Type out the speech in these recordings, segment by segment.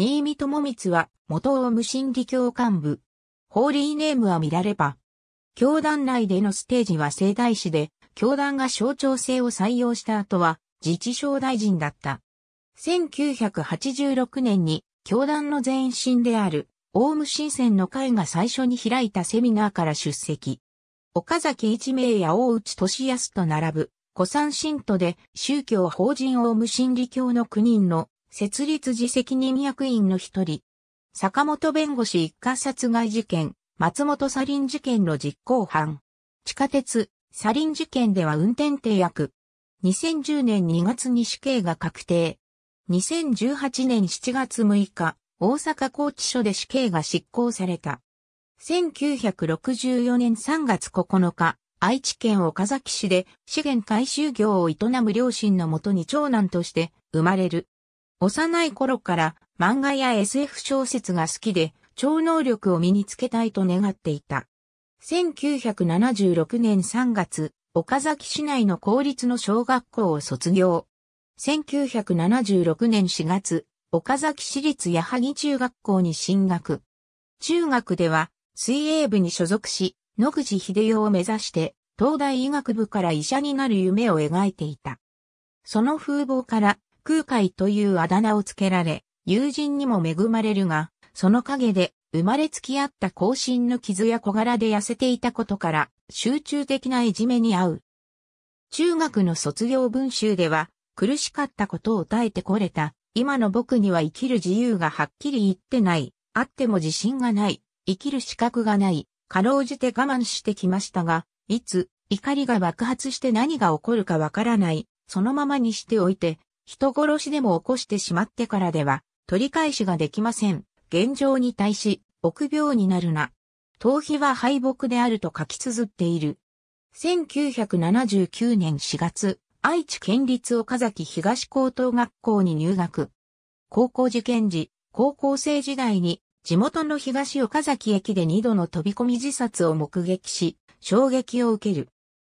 新見智光は元を無心理教幹部。ホーリーネームは見られば。教団内でのステージは盛大師で、教団が象徴性を採用した後は自治省大臣だった。1986年に教団の前身であるオウム新選の会が最初に開いたセミナーから出席。岡崎一明や大内俊康と並ぶ、古参信徒で宗教法人オウム真理教の9人の設立時責任役員の一人、坂本弁護士一家殺害事件、松本サリン事件の実行犯。地下鉄、サリン事件では運転停役。2010年2月に死刑が確定。2018年7月6日、大阪拘置所で死刑が執行された。1964年3月9日、愛知県岡崎市で資源回収業を営む両親のもとに長男として生まれる。幼い頃から漫画や SF 小説が好きで、超能力を身につけたいと願っていた。1976年3月、岡崎市内の公立の小学校を卒業。1976年4月、岡崎市立矢作中学校に進学。中学では、水泳部に所属し、野口秀夫を目指して、東大医学部から医者になる夢を描いていた。その風貌から、空海というあだ名をつけられ、友人にも恵まれるが、その陰で生まれつきあった後進の傷や小柄で痩せていたことから、集中的ないじめに遭う。中学の卒業文集では、苦しかったことを耐えてこれた。今の僕には生きる自由がはっきり言ってない。あっても自信がない。生きる資格がない。かろうじて我慢してきましたが、いつ、怒りが爆発して何が起こるかわからない。そのままにしておいて、人殺しでも起こしてしまってからでは、取り返しができません。現状に対し、臆病になるな。逃避は敗北であると書き綴っている。1979年4月、愛知県立岡崎東高等学校に入学。高校受験時、高校生時代に地元の東岡崎駅で二度の飛び込み自殺を目撃し、衝撃を受ける。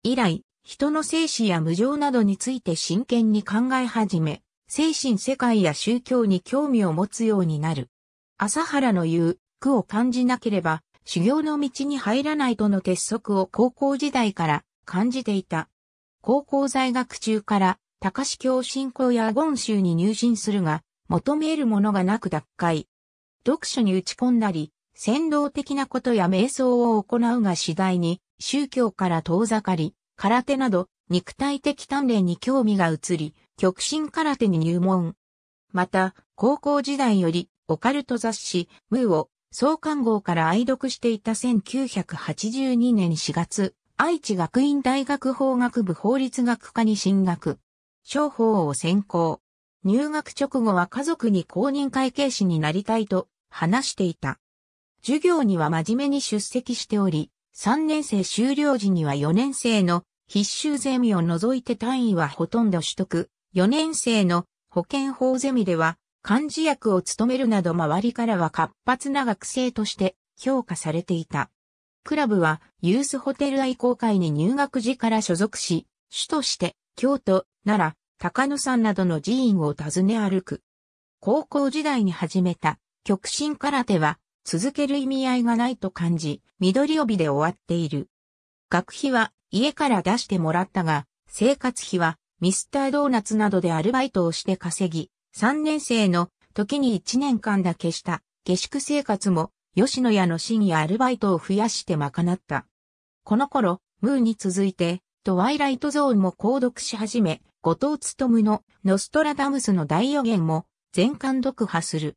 以来、人の生死や無常などについて真剣に考え始め、精神世界や宗教に興味を持つようになる。朝原の言う、苦を感じなければ、修行の道に入らないとの鉄則を高校時代から感じていた。高校在学中から、高志教信仰やゴン州に入信するが、求めるものがなく脱会。読書に打ち込んだり、先導的なことや瞑想を行うが次第に宗教から遠ざかり、空手など、肉体的鍛錬に興味が移り、極真空手に入門。また、高校時代より、オカルト雑誌、ムーを、創刊号から愛読していた1982年4月、愛知学院大学法学部法律学科に進学。商法を専攻。入学直後は家族に公認会計士になりたいと話していた。授業には真面目に出席しており、3年生終了時には4年生の必修ゼミを除いて単位はほとんど取得。4年生の保健法ゼミでは、漢字役を務めるなど周りからは活発な学生として評価されていた。クラブはユースホテル愛好会に入学時から所属し、主として京都、奈良、高野山などの寺院を訪ね歩く。高校時代に始めた極真空手は続ける意味合いがないと感じ、緑帯で終わっている。学費は家から出してもらったが、生活費はミスタードーナツなどでアルバイトをして稼ぎ、3年生の時に1年間だけした、下宿生活も吉野家の深夜アルバイトを増やして賄った。この頃、ムーに続いて、トワイライトゾーンも購読し始め、後藤むのノストラダムスの大予言も全巻読破する。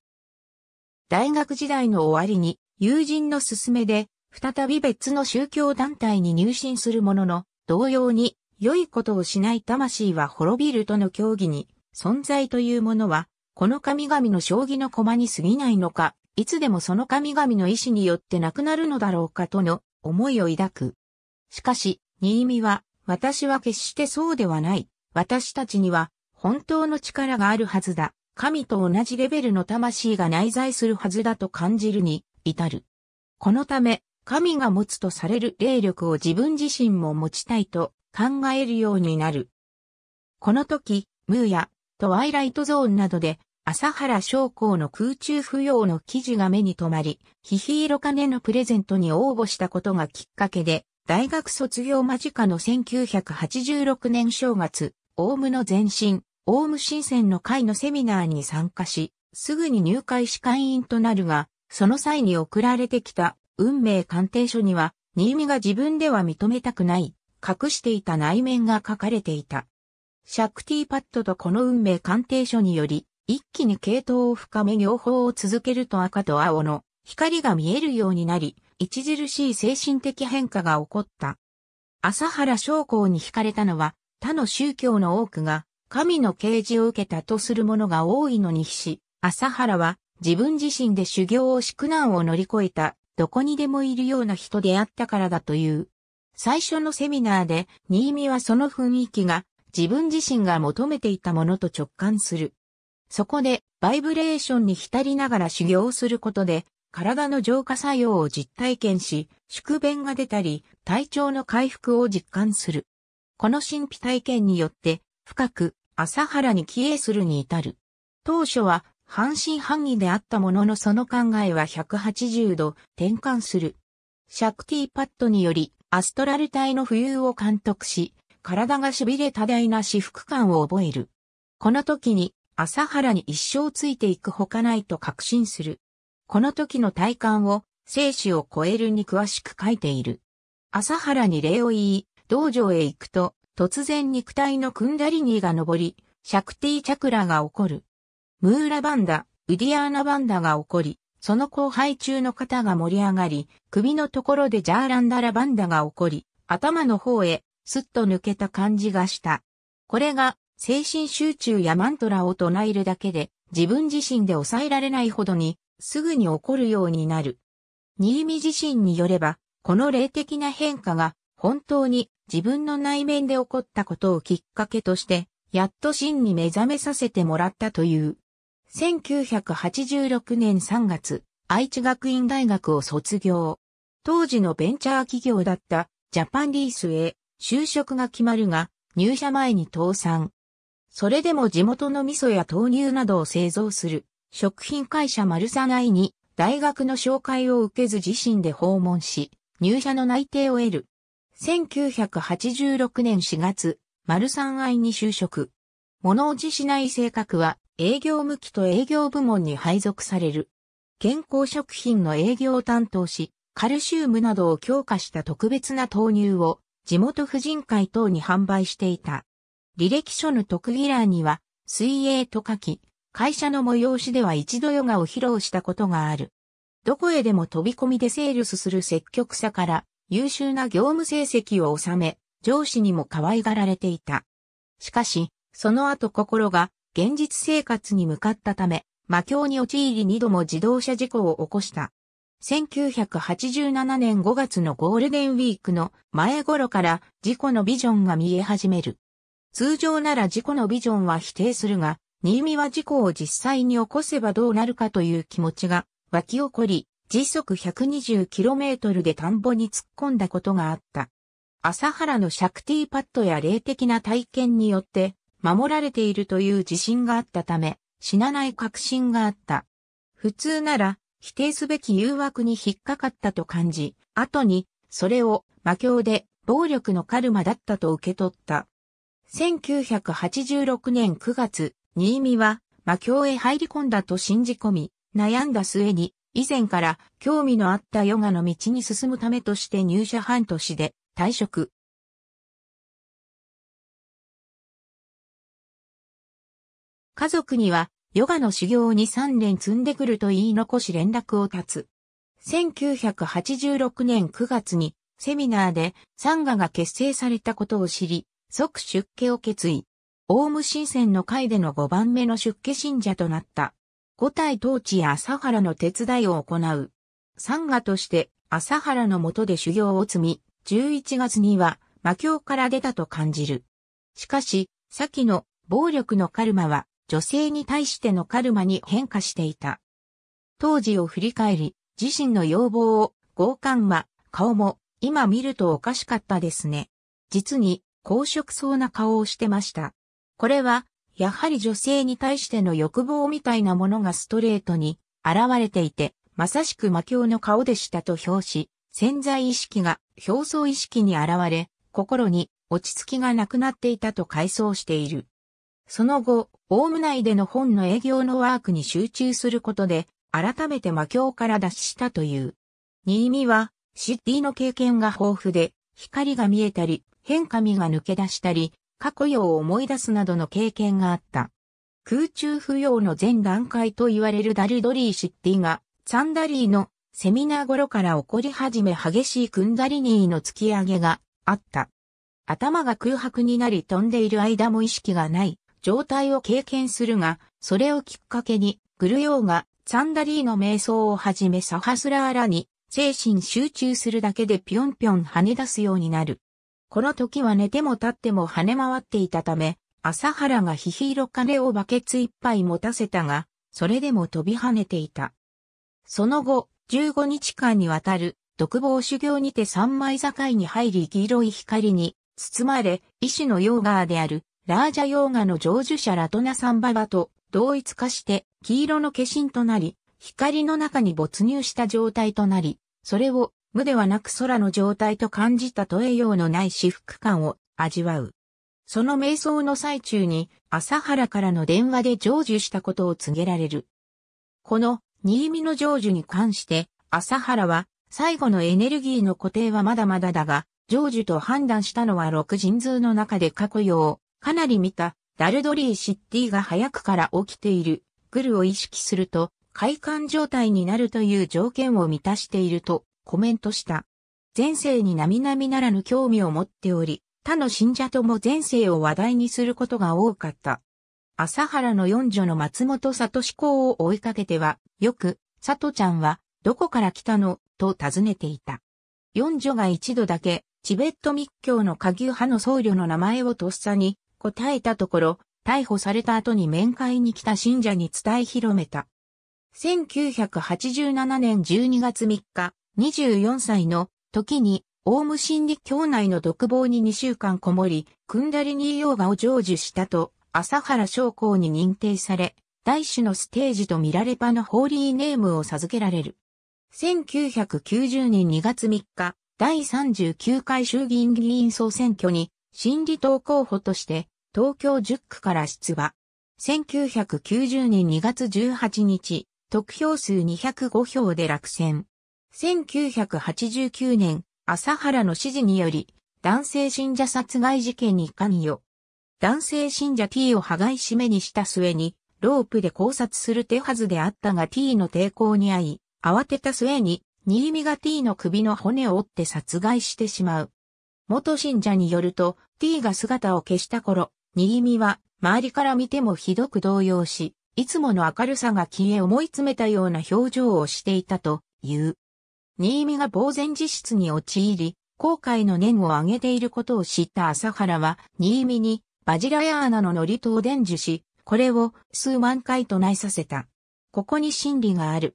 大学時代の終わりに友人の勧めで再び別の宗教団体に入信するものの、同様に良いことをしない魂は滅びるとの教義に、存在というものは、この神々の将棋の駒に過ぎないのか、いつでもその神々の意志によってなくなるのだろうかとの思いを抱く。しかし、新見は、私は決してそうではない。私たちには、本当の力があるはずだ。神と同じレベルの魂が内在するはずだと感じるに、至る。このため、神が持つとされる霊力を自分自身も持ちたいと考えるようになる。この時、ムーヤ、トワイライトゾーンなどで、朝原将校の空中不要の記事が目に留まり、ヒヒイロカネのプレゼントに応募したことがきっかけで、大学卒業間近の1986年正月、オウムの前身、オウム新選の会のセミナーに参加し、すぐに入会士会員となるが、その際に送られてきた運命鑑定書には、新見が自分では認めたくない、隠していた内面が書かれていた。シャクティパッドとこの運命鑑定書により、一気に系統を深め両方を続けると赤と青の光が見えるようになり、著しい精神的変化が起こった。朝原将校に惹かれたのは、他の宗教の多くが、神の啓示を受けたとする者が多いのに比し、朝原は自分自身で修行をし苦難を乗り越えたどこにでもいるような人であったからだという。最初のセミナーで、新見はその雰囲気が自分自身が求めていたものと直感する。そこで、バイブレーションに浸りながら修行することで、体の浄化作用を実体験し、宿便が出たり、体調の回復を実感する。この神秘体験によって、深く、朝原に帰依するに至る。当初は、半信半疑であったもののその考えは180度転換する。シャクティパッドによりアストラル体の浮遊を監督し、体が痺れ多大な私服感を覚える。この時に朝原に一生ついていくほかないと確信する。この時の体感を生死を超えるに詳しく書いている。朝原に礼を言い、道場へ行くと、突然肉体のクンダリニーが昇り、シャクティチャクラが起こる。ムーラバンダ、ウディアーナバンダが起こり、その後輩中の方が盛り上がり、首のところでジャーランダラバンダが起こり、頭の方へ、すっと抜けた感じがした。これが、精神集中やマントラを唱えるだけで、自分自身で抑えられないほどに、すぐに起こるようになる。新見自身によれば、この霊的な変化が、本当に自分の内面で起こったことをきっかけとして、やっと真に目覚めさせてもらったという。1986年3月、愛知学院大学を卒業。当時のベンチャー企業だったジャパンリースへ就職が決まるが、入社前に倒産。それでも地元の味噌や豆乳などを製造する食品会社マルサナイに大学の紹介を受けず自身で訪問し、入社の内定を得る。1986年4月、マルサンアイに就職。物落ちしない性格は営業向きと営業部門に配属される。健康食品の営業を担当し、カルシウムなどを強化した特別な豆乳を地元婦人会等に販売していた。履歴書の特技欄には、水泳と書き、会社の催しでは一度ヨガを披露したことがある。どこへでも飛び込みでセールスする積極さから優秀な業務成績を収め、上司にも可愛がられていた。しかし、その後心が現実生活に向かったため、魔境に陥り二度も自動車事故を起こした。1987年5月のゴールデンウィークの前頃から事故のビジョンが見え始める。通常なら事故のビジョンは否定するが、新見は事故を実際に起こせばどうなるかという気持ちが湧き起こり、時速 120km で田んぼに突っ込んだことがあった。朝原のシャクティパッドや霊的な体験によって守られているという自信があったため、死なない確信があった。普通なら、否定すべき誘惑に引っかかったと感じ、後に、それを魔教で暴力のカルマだったと受け取った。1986年9月、新見は魔教へ入り込んだと信じ込み、悩んだ末に、以前から興味のあったヨガの道に進むためとして入社半年で退職。家族には、ヨガの修行に3年積んでくると言い残し連絡を絶つ。1986年9月に、セミナーで、サンガが結成されたことを知り、即出家を決意。オウム神仙の会での5番目の出家信者となった。五体統治や朝原の手伝いを行う。サンガとして朝原の下で修行を積み、11月には魔境から出たと感じる。しかし、先の暴力のカルマは女性に対してのカルマに変化していた。当時を振り返り、自身の要望を、強姦は、顔も、今見るとおかしかったですね。実に、公職そうな顔をしてました。これは、やはり女性に対しての欲望みたいなものがストレートに現れていて、まさしく魔境の顔でしたと評し、潜在意識が表層意識に現れ、心に落ち着きがなくなっていたと回想している。その後、ホーム内での本の営業のワークに集中することで、改めて魔境から脱したという。新見は、シッティの経験が豊富で、光が見えたり、変化身が抜け出したり、過去用を思い出すなどの経験があった。空中浮揚の前段階と言われるダルドリー・シッティが、サンダリーのセミナー頃から起こり始め激しいクンダリニーの突き上げがあった。頭が空白になり飛んでいる間も意識がない。状態を経験するが、それをきっかけに、グルヨーがサンダリーの瞑想をはじめサハスラーラに精神集中するだけでぴょんぴょん跳ね出すようになる。この時は寝ても立っても跳ね回っていたため、朝原がヒヒロカをバケツ一杯持たせたが、それでも飛び跳ねていた。その後、15日間にわたる独房修行にて三枚境に入り黄色い光に包まれ、医師のヨーガーであるラージャヨーガの成就者ラトナサンババと同一化して黄色の化身となり、光の中に没入した状態となり、それを無ではなく空の状態と感じたとようのない至福感を味わう。その瞑想の最中に朝原からの電話で成就したことを告げられる。この新見の成就に関して朝原は最後のエネルギーの固定はまだまだだが、成就と判断したのは六神通の中で過去用、かなり見た、ダルドリー・シッティが早くから起きている、グルを意識すると、快感状態になるという条件を満たしているとコメントした。前世に並々ならぬ興味を持っており、他の信者とも前世を話題にすることが多かった。朝原の四女の松本里志公を追いかけては、よく、里ちゃんは、どこから来たのと尋ねていた。四女が一度だけ、チベット密教の下級派の僧侶の名前をとっさに、答えたところ、逮捕された後に面会に来た信者に伝え広めた。1987年12月3日、24歳の時に、オウム真理教内の独房に2週間こもり、クンダリニーヨーガを成就したと、朝原将校に認定され、大種のステージとミラレパのホーリーネームを授けられる。1990年2月3日、第39回衆議院議員総選挙に、真理党候補として東京10区から出馬。1990年2月18日、得票数205票で落選。1989年、朝原の指示により、男性信者殺害事件に関与。男性信者 T を破壊し目にした末に、ロープで考察する手はずであったが T の抵抗に遭い、慌てた末に、新見が T の首の骨を折って殺害してしまう。元信者によると、T が姿を消した頃、新見は、周りから見てもひどく動揺し、いつもの明るさが消え思い詰めたような表情をしていたと言う。新見が呆然自失に陥り、後悔の念を上げていることを知った朝原は、新見に、バジラヤーナの祝詞を伝授し、これを数万回唱えさせた。ここに真理がある。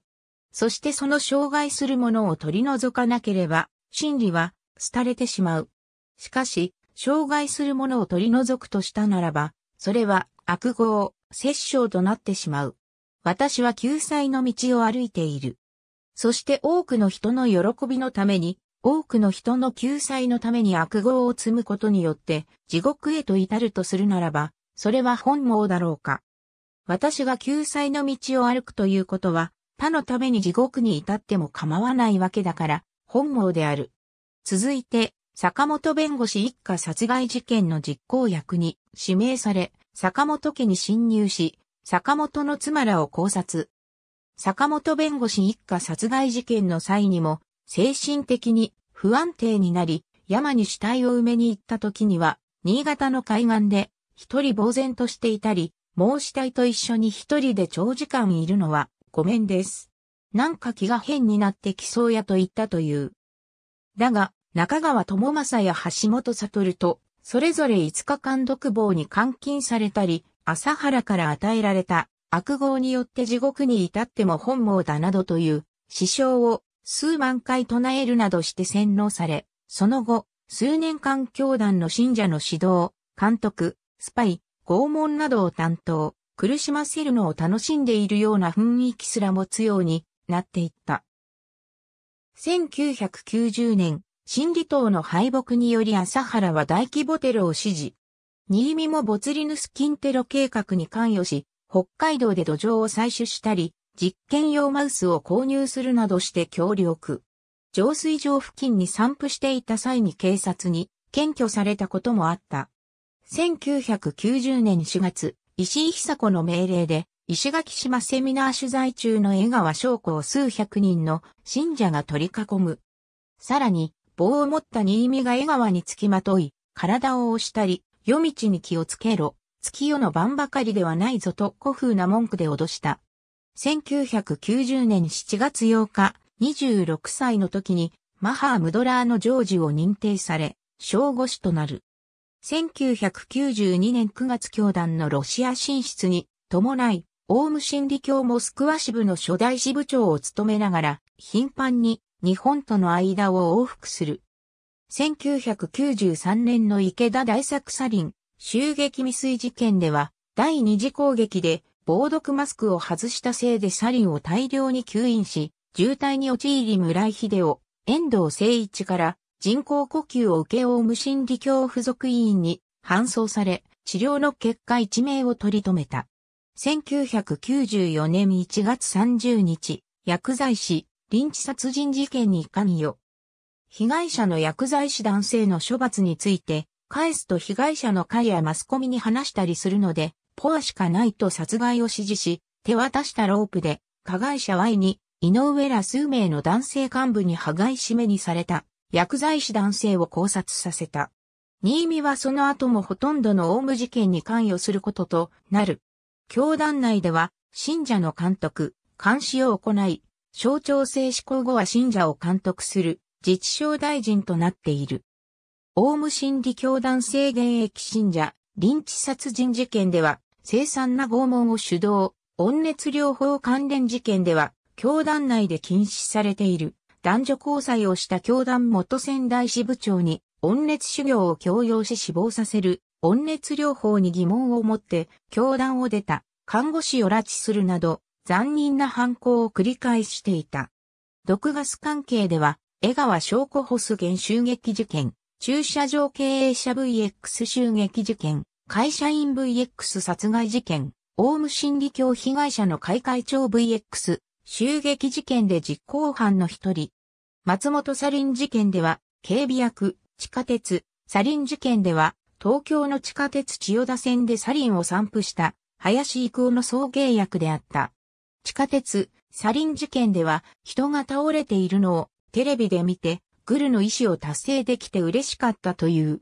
そしてその障害するものを取り除かなければ、真理は、廃れてしまう。しかし、障害するものを取り除くとしたならば、それは悪号、殺傷となってしまう。私は救済の道を歩いている。そして多くの人の喜びのために、多くの人の救済のために悪号を積むことによって、地獄へと至るとするならば、それは本望だろうか。私が救済の道を歩くということは、他のために地獄に至っても構わないわけだから、本望である。続いて、坂本弁護士一家殺害事件の実行役に指名され、坂本家に侵入し、坂本の妻らを考察。坂本弁護士一家殺害事件の際にも、精神的に不安定になり、山に死体を埋めに行った時には、新潟の海岸で一人呆然としていたり、もう死体と一緒に一人で長時間いるのはごめんです。なんか気が変になってきそうやと言ったという。だが、中川智政や橋本悟と、それぞれ5日間独房に監禁されたり、朝原から与えられた悪号によって地獄に至っても本望だなどという、師匠を数万回唱えるなどして洗脳され、その後、数年間教団の信者の指導、監督、スパイ、拷問などを担当、苦しませるのを楽しんでいるような雰囲気すら持つようになっていった。1990年、新離島の敗北により朝原は大規模テロを指示。新見もボツリヌスンテロ計画に関与し、北海道で土壌を採取したり、実験用マウスを購入するなどして協力。浄水場付近に散布していた際に警察に検挙されたこともあった。1990年4月、石井久子の命令で、石垣島セミナー取材中の江川子を数百人の信者が取り囲む。さらに、棒を持った新見が江川につきまとい、体を押したり、夜道に気をつけろ、月夜の晩ばかりではないぞと古風な文句で脅した。1990年7月8日、26歳の時に、マハー・ムドラーのジョージを認定され、小護士となる。1992年9月教団のロシア進出に伴い、オウム真理教モスクワ支部の初代支部長を務めながら、頻繁に日本との間を往復する。1993年の池田大作サリン襲撃未遂事件では、第二次攻撃で防毒マスクを外したせいでサリンを大量に吸引し、渋滞に陥り村井秀夫、遠藤誠一から人工呼吸を受け負う無心理教附属委員に搬送され、治療の結果一命を取り留めた。1994年1月30日、薬剤師、ンチ殺人事件に関与。被害者の薬剤師男性の処罰について、返すと被害者の会やマスコミに話したりするので、ポアしかないと殺害を指示し、手渡したロープで、加害者 Y に、井上ら数名の男性幹部に破壊し、締めにされた、薬剤師男性を考察させた。新見はその後もほとんどのオウム事件に関与することとなる。教団内では、信者の監督、監視を行い、省庁制施行後は信者を監督する自治省大臣となっている。オウム真理教団制限益信者、臨地殺人事件では、生産な拷問を主導、温熱療法関連事件では、教団内で禁止されている、男女交際をした教団元仙台支部長に、温熱修行を強要し死亡させる、温熱療法に疑問を持って、教団を出た、看護師を拉致するなど、残忍な犯行を繰り返していた。毒ガス関係では、江川証拠ホス減襲撃事件、駐車場経営者 VX 襲撃事件、会社員 VX 殺害事件、オウム真理教被害者の会会長 VX 襲撃事件で実行犯の一人。松本サリン事件では、警備役、地下鉄、サリン事件では、東京の地下鉄千代田線でサリンを散布した、林育夫の送迎役であった。地下鉄、サリン事件では人が倒れているのをテレビで見て、グルの意思を達成できて嬉しかったという。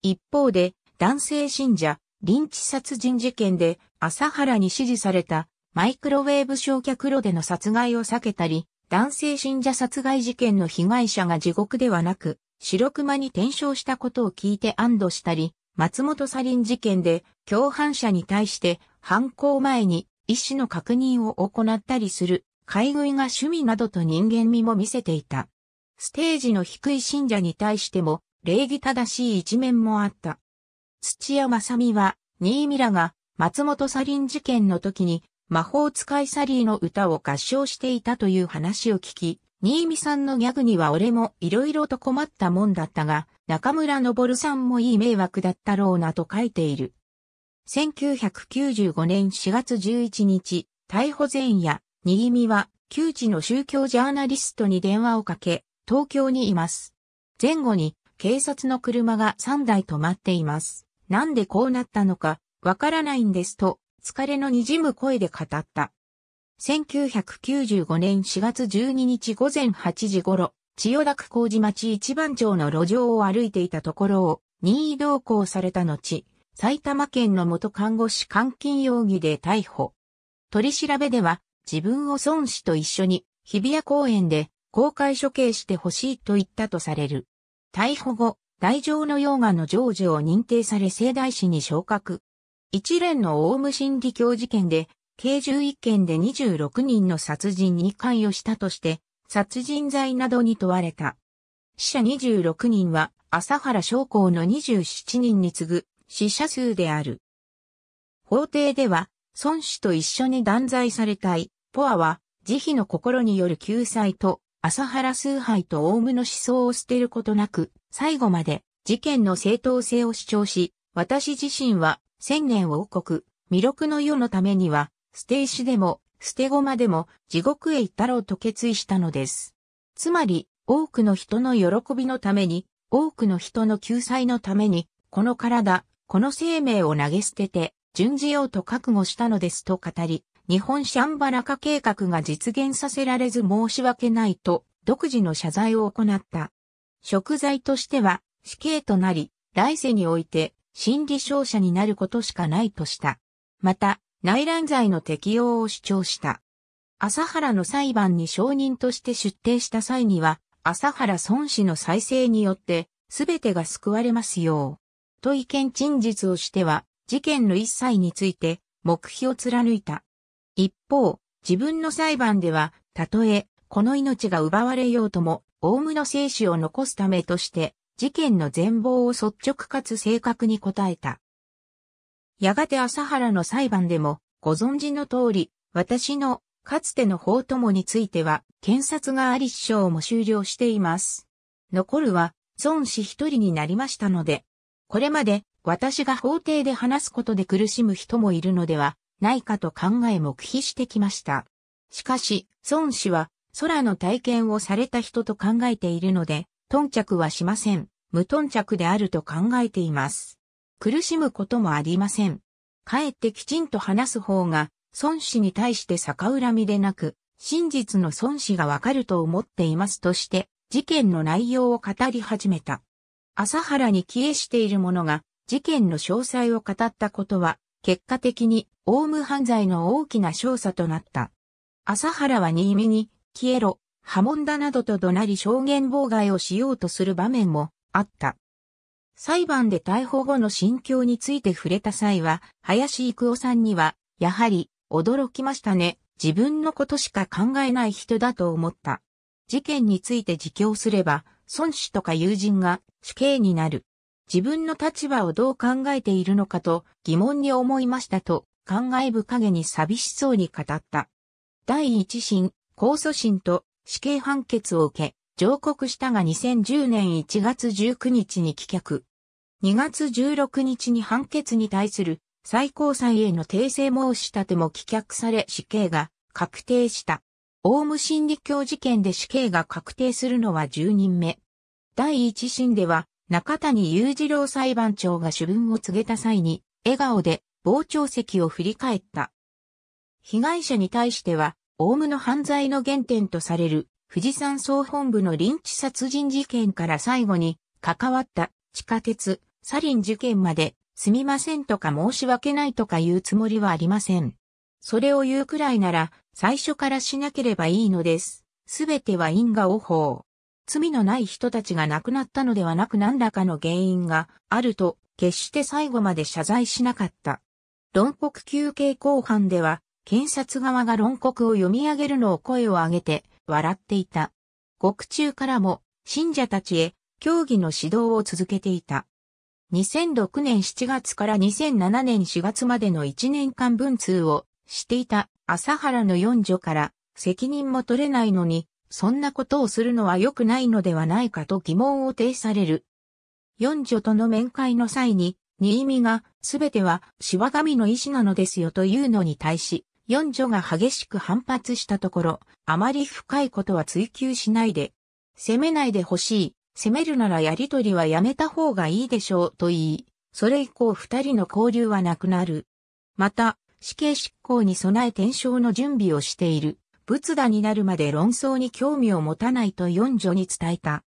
一方で、男性信者、臨地殺人事件で、朝原に指示された、マイクロウェーブ焼却炉での殺害を避けたり、男性信者殺害事件の被害者が地獄ではなく、白熊に転生したことを聞いて安堵したり、松本サリン事件で、共犯者に対して、犯行前に意思の確認を行ったりする、買い食いが趣味などと人間味も見せていた。ステージの低い信者に対しても、礼儀正しい一面もあった。土屋正美は、新見らが、松本サリン事件の時に、魔法使いサリーの歌を合唱していたという話を聞き、新見さんのギャグには俺も色々と困ったもんだったが、中村昇さんもいい迷惑だったろうなと書いている。1995年4月11日、逮捕前夜、にぎみは、旧知の宗教ジャーナリストに電話をかけ、東京にいます。前後に、警察の車が3台止まっています。なんでこうなったのか、わからないんですと、疲れの滲む声で語った。1995年4月12日午前8時頃、千代田区麹町一番町の路上を歩いていたところを、任意同行された後、埼玉県の元看護師監禁容疑で逮捕。取り調べでは、自分を孫子と一緒に、日比谷公園で公開処刑してほしいと言ったとされる。逮捕後、大乗のヨーガの成就を認定され盛大師に昇格。一連のオウム心理教事件で、計11件で26人の殺人に関与したとして、殺人罪などに問われた。死者26人は、朝原将校の27人に次ぐ死者数である。法廷では、孫子と一緒に断罪されたい、ポアは、慈悲の心による救済と、朝原崇拝とオウムの思想を捨てることなく、最後まで事件の正当性を主張し、私自身は千年王国、弥勒の世のためには、捨て石でも、捨て駒でも地獄へ行ったろうと決意したのです。つまり、多くの人の喜びのために、多くの人の救済のために、この体、この生命を投げ捨てて、準じようと覚悟したのですと語り、日本シャンバラ化計画が実現させられず申し訳ないと、独自の謝罪を行った。食材としては死刑となり、来世において心理勝者になることしかないとした。また、内乱罪の適用を主張した。朝原の裁判に証人として出廷した際には、朝原孫氏の再生によって、すべてが救われますよう、と意見陳述をしては、事件の一切について、目標を貫いた。一方、自分の裁判では、たとえ、この命が奪われようとも、オウムの生死を残すためとして、事件の全貌を率直かつ正確に答えた。やがて朝原の裁判でも、ご存知の通り、私の、かつての法友については、検察があり師匠も終了しています。残るは、孫子一人になりましたので、これまで私が法廷で話すことで苦しむ人もいるのではないかと考え黙秘してきました。しかし、孫氏は空の体験をされた人と考えているので、頓着はしません。無頓着であると考えています。苦しむこともありません。かえってきちんと話す方が、孫子に対して逆恨みでなく、真実の孫子がわかると思っていますとして、事件の内容を語り始めた。朝原に帰依している者が事件の詳細を語ったことは、結果的にオウム犯罪の大きな調査となった。朝原は新見に、消えろ、波紋だなどと怒鳴り証言妨害をしようとする場面もあった。裁判で逮捕後の心境について触れた際は、林育夫さんには、やはり、驚きましたね。自分のことしか考えない人だと思った。事件について自供すれば、孫子とか友人が死刑になる。自分の立場をどう考えているのかと疑問に思いましたと、感慨深げに寂しそうに語った。第一審、控訴審と死刑判決を受け、上告したが2010年1月19日に棄却。2月16日に判決に対する最高裁への訂正申し立ても棄却され死刑が確定した。オウム真理教事件で死刑が確定するのは10人目。第一審では、中谷雄次郎裁判長が主文を告げた際に、笑顔で傍聴席を振り返った。被害者に対しては、オウムの犯罪の原点とされる、富士山総本部の臨時殺人事件から最後に、関わった地下鉄、サリン事件まで、すみませんとか申し訳ないとか言うつもりはありません。それを言うくらいなら、最初からしなければいいのです。すべては因果応報。罪のない人たちが亡くなったのではなく何らかの原因があると、決して最後まで謝罪しなかった。論告休憩後半では、検察側が論告を読み上げるのを声を上げて、笑っていた。獄中からも、信者たちへ、教義の指導を続けていた。2006年7月から2007年4月までの1年間文通をしていた朝原の四女から責任も取れないのにそんなことをするのは良くないのではないかと疑問を呈される。四女との面会の際に、新見が、すべては、しが神の意志なのですよというのに対し、四女が激しく反発したところ、あまり深いことは追求しないで、責めないでほしい、責めるならやりとりはやめた方がいいでしょうと言い、それ以降二人の交流はなくなる。また、死刑執行に備え転生の準備をしている。仏陀になるまで論争に興味を持たないと四女に伝えた。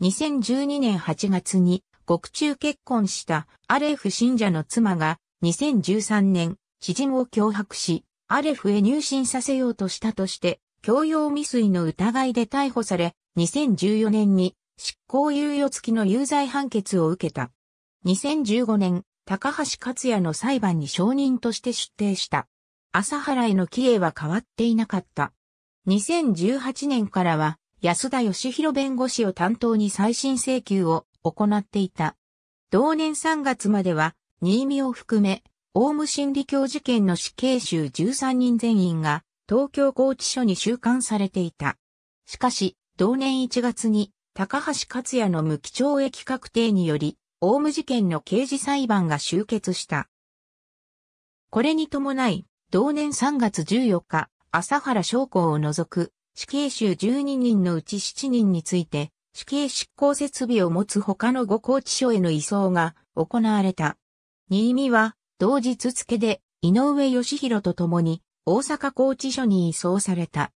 2012年8月に獄中結婚したアレフ信者の妻が2013年知人を脅迫し、アレフへ入信させようとしたとして、強要未遂の疑いで逮捕され、2014年に執行猶予付きの有罪判決を受けた。2015年、高橋克也の裁判に証人として出廷した。朝原への帰依は変わっていなかった。2018年からは安田義弘弁護士を担当に再審請求を行っていた。同年3月までは新見を含め、オウム真理教事件の死刑囚13人全員が東京拘置所に収監されていた。しかし、同年1月に高橋克也の無期懲役確定により、オウム事件の刑事裁判が終結した。これに伴い、同年3月14日、朝原将校を除く死刑囚12人のうち7人について、死刑執行設備を持つ他の5拘置所への移送が行われた。新見は同日付で井上義弘と共に大阪拘置所に移送された。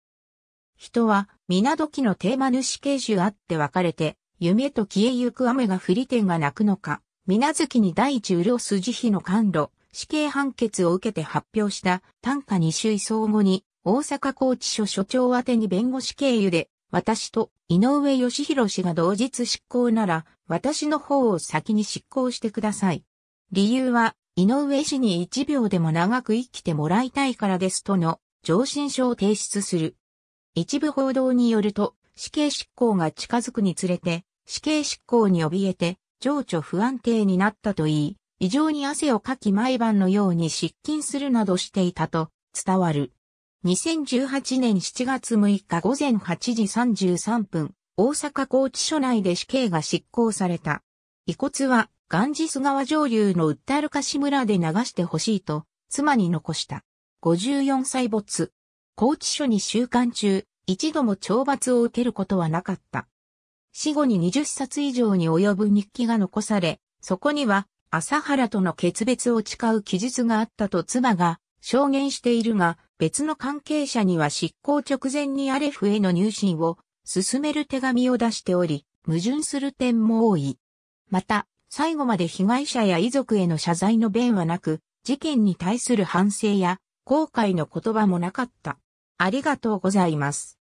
人は港時のテーマ主刑囚あって分かれて、夢と消えゆく雨が降り天が泣くのか、水月に第一潤筋日の甘露、死刑判決を受けて発表した短歌2種移送後に、大阪拘置所所長宛に弁護士経由で、私と井上義弘氏が同日執行なら、私の方を先に執行してください。理由は、井上氏に一秒でも長く生きてもらいたいからですとの、上申書を提出する。一部報道によると、死刑執行が近づくにつれて、死刑執行に怯えて、情緒不安定になったといい、異常に汗をかき毎晩のように失禁するなどしていたと伝わる。2018年7月6日午前8時33分、大阪拘置所内で死刑が執行された。遺骨はガンジス川上流のウッタルカシ村で流してほしいと妻に残した。54歳没。拘置所に収監中、一度も懲罰を受けることはなかった。死後に20冊以上に及ぶ日記が残され、そこには朝原との決別を誓う記述があったと妻が証言しているが、別の関係者には執行直前にアレフへの入信を進める手紙を出しており、矛盾する点も多い。また、最後まで被害者や遺族への謝罪の弁はなく、事件に対する反省や後悔の言葉もなかった。ありがとうございます。